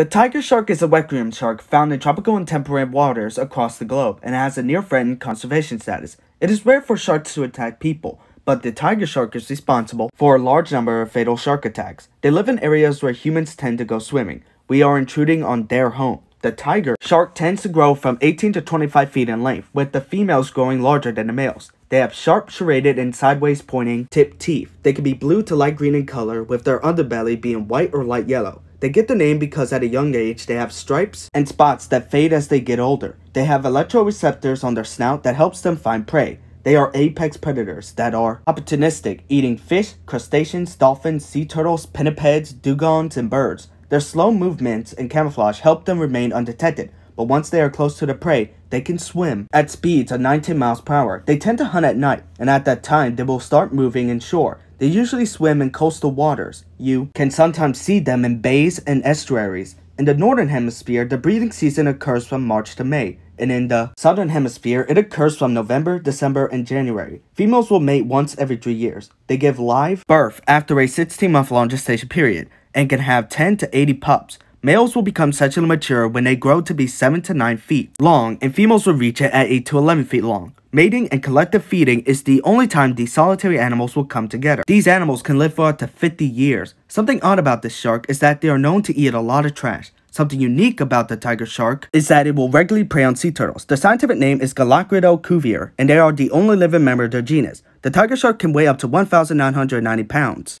The tiger shark is a requiem shark found in tropical and temperate waters across the globe and has a near-threatened conservation status. It is rare for sharks to attack people, but the tiger shark is responsible for a large number of fatal shark attacks. They live in areas where humans tend to go swimming. We are intruding on their home. The tiger shark tends to grow from 18 to 25 feet in length, with the females growing larger than the males. They have sharp, serrated, and sideways pointing tipped teeth. They can be blue to light green in color, with their underbelly being white or light yellow. They get the name because at a young age they have stripes and spots that fade as they get older. They have electroreceptors on their snout that helps them find prey. They are apex predators that are opportunistic, eating fish, crustaceans, dolphins, sea turtles, pinnipeds, dugongs, and birds. Their slow movements and camouflage help them remain undetected, but once they are close to the prey, they can swim at speeds of 9 10 miles per hour. They tend to hunt at night, and at that time, they will start moving inshore. They usually swim in coastal waters. You can sometimes see them in bays and estuaries. In the northern hemisphere, the breeding season occurs from March to May, and in the southern hemisphere, it occurs from November, December, and January. Females will mate once every three years. They give live birth after a 16 month long gestation period and can have 10 to 80 pups. Males will become sexually mature when they grow to be 7 to 9 feet long, and females will reach it at 8 to 11 feet long. Mating and collective feeding is the only time these solitary animals will come together. These animals can live for up to 50 years. Something odd about this shark is that they are known to eat a lot of trash. Something unique about the tiger shark is that it will regularly prey on sea turtles. The scientific name is Galacridal cuvier, and they are the only living member of their genus. The tiger shark can weigh up to 1,990 pounds.